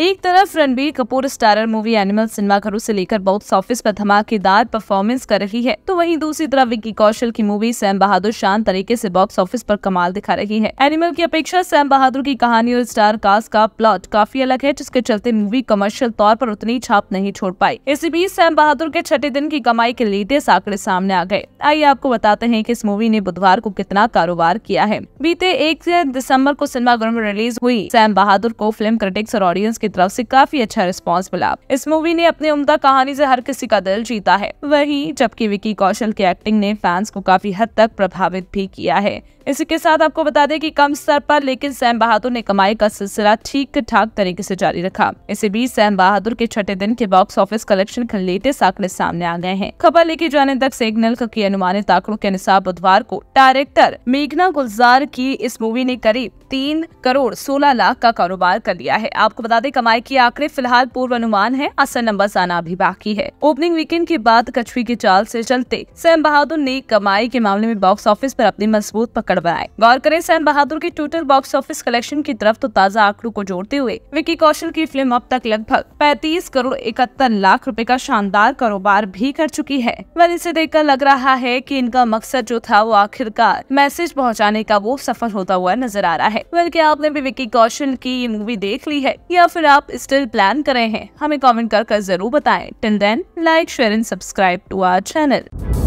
एक तरफ Ranbir Kapoor starrer movie Animal सिनेमाघरों से लेकर बॉक्स ऑफिस पर धमाकेदार परफॉर्मेंस कर रही है तो वहीं दूसरी तरफ विक्की कौशल की मूवी सैम बहादुर शांत तरीके से बॉक्स ऑफिस पर कमाल दिखा रही है एनिमल की अपेक्षा सैम बहादुर की कहानी और स्टार कास्ट का प्लॉट काफी अलग है जिसके चलते मूवी कमर्शियल तौर पर उतनी छाप नहीं छोड़ पाई इसी बीच सैम बहादुर के छठे दिन की कमाई के लेटेस्ट आंकड़े सामने आ गए आइए आपको बताते हैं की इस मूवी ने बुधवार को कितना कारोबार किया है बीते एक दिसम्बर को सिनेमाघरों में रिलीज हुई सैम बहादुर को फिल्म क्रिटिक्स और ऑडियंस की तरफ से काफी अच्छा रिस्पॉन्स मिला इस मूवी ने अपने उम्दा कहानी से हर किसी का दिल जीता है वहीं जबकि विकी कौशल की एक्टिंग ने फैंस को काफी हद तक प्रभावित भी किया है इसी के साथ आपको बता दें कि कम स्तर पर लेकिन सैम बहादुर ने कमाई का सिलसिला ठीक ठाक तरीके से जारी रखा इसी बीच सैम बहादुर के छठे दिन के बॉक्स ऑफिस कलेक्शन के लेटेस्ट आंकड़े सामने आ गए हैं खबर लेके जाने तक सिग्नल के अनुमानित आंकड़ों के अनुसार बुधवार को डायरेक्टर मेघना गुलजार की इस मूवी ने करीब तीन करोड़ सोलह लाख का कारोबार कर लिया है आपको बता दें कमाई के आंकड़े फिलहाल पूर्व अनुमान है असल नंबर आना भी बाकी है ओपनिंग वीकेंड के बाद कछुई के चाल से चलते सैम बहादुर ने कमाई के मामले में बॉक्स ऑफिस पर अपनी मजबूत पकड़ बनाए गौर करें सैम बहादुर के टोटल बॉक्स ऑफिस कलेक्शन की तरफ तो ताजा आंकड़ों को जोड़ते हुए विकी कौशल की फिल्म अब तक लगभग पैतीस करोड़ इकहत्तर लाख रूपए का शानदार कारोबार भी कर चुकी है वह इसे देखकर लग रहा है की इनका मकसद जो था वो आखिरकार मैसेज पहुँचाने का वो सफल होता हुआ नजर आ रहा है बल्कि आपने भी विकी कौशल की ये मूवी देख ली है या फिर फिर आप स्टिल प्लान कर रहे हैं हमें कमेंट कर, कर जरूर बताएं till then like share and subscribe to our channel